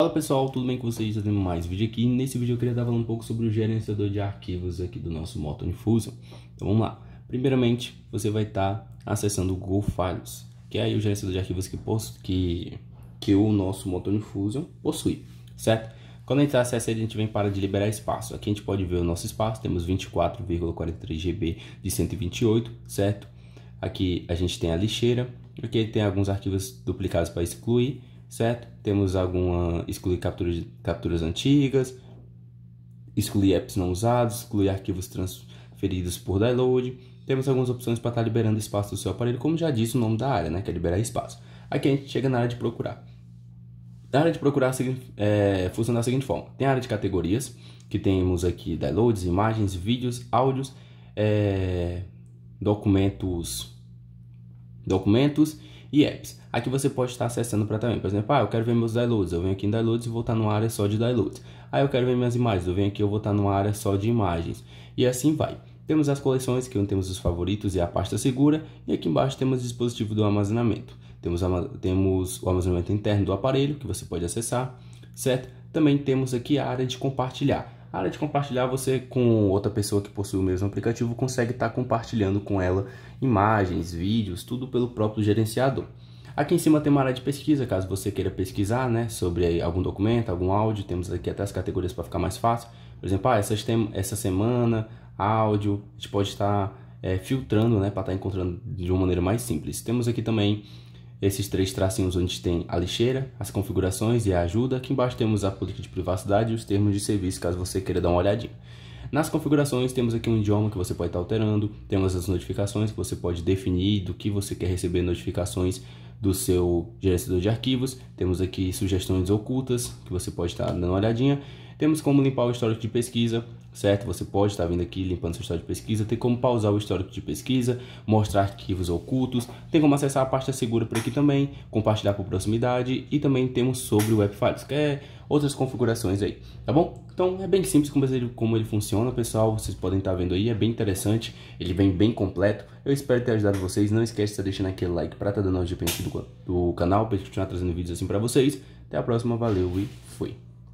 Fala pessoal, tudo bem com vocês? Tá tendo mais vídeo aqui. Nesse vídeo eu queria estar falando um pouco sobre o gerenciador de arquivos aqui do nosso Moto Fusion. Então vamos lá. Primeiramente, você vai estar tá acessando o Google Files, que é aí o gerenciador de arquivos que, que, que o nosso Moto Fusion possui, certo? Quando a gente acessa ele, a gente vem para de liberar espaço. Aqui a gente pode ver o nosso espaço, temos 24,43 GB de 128, certo? Aqui a gente tem a lixeira, aqui tem alguns arquivos duplicados para excluir, certo? Temos alguma excluir capturas, capturas antigas, excluir apps não usados, excluir arquivos transferidos por download. Temos algumas opções para estar tá liberando espaço do seu aparelho, como já disse o nome da área, né? Que é liberar espaço. Aqui a gente chega na área de procurar. Na área de procurar é, funciona da seguinte forma: tem a área de categorias, que temos aqui downloads, imagens, vídeos, áudios, é, documentos, documentos e apps. Aqui você pode estar acessando para também, por exemplo, ah, eu quero ver meus downloads, eu venho aqui em downloads e vou estar numa área só de downloads. Ah, eu quero ver minhas imagens, eu venho aqui e vou estar numa área só de imagens. E assim vai. Temos as coleções, que é temos os favoritos e a pasta segura, e aqui embaixo temos o dispositivo do armazenamento. Temos, temos o armazenamento interno do aparelho, que você pode acessar, certo? Também temos aqui a área de compartilhar. Além de compartilhar, você com outra pessoa que possui o mesmo aplicativo consegue estar tá compartilhando com ela imagens, vídeos, tudo pelo próprio gerenciador. Aqui em cima tem uma área de pesquisa, caso você queira pesquisar né, sobre algum documento, algum áudio, temos aqui até as categorias para ficar mais fácil. Por exemplo, ah, essas essa semana, áudio, a gente pode tá, estar eh, é, filtrando né, para estar tá encontrando de uma maneira mais simples. Temos aqui também esses três tracinhos onde tem a lixeira, as configurações e a ajuda. Aqui embaixo temos a política de privacidade e os termos de serviço, caso você queira dar uma olhadinha. Nas configurações temos aqui um idioma que você pode estar alterando, temos as notificações que você pode definir do que você quer receber notificações do seu gerenciador de arquivos, temos aqui sugestões ocultas que você pode estar dando uma olhadinha temos como limpar o histórico de pesquisa, certo? Você pode estar vindo aqui limpando seu histórico de pesquisa, tem como pausar o histórico de pesquisa, mostrar arquivos ocultos, tem como acessar a pasta segura por aqui também, compartilhar por proximidade e também temos sobre o Webfiles, que é outras configurações aí, tá bom? Então é bem simples como ele, como ele funciona, pessoal, vocês podem estar vendo aí, é bem interessante, ele vem bem completo, eu espero ter ajudado vocês, não esquece de estar deixando aquele like para estar tá dando uma dependência do, do canal, para continuar trazendo vídeos assim para vocês, até a próxima, valeu e fui!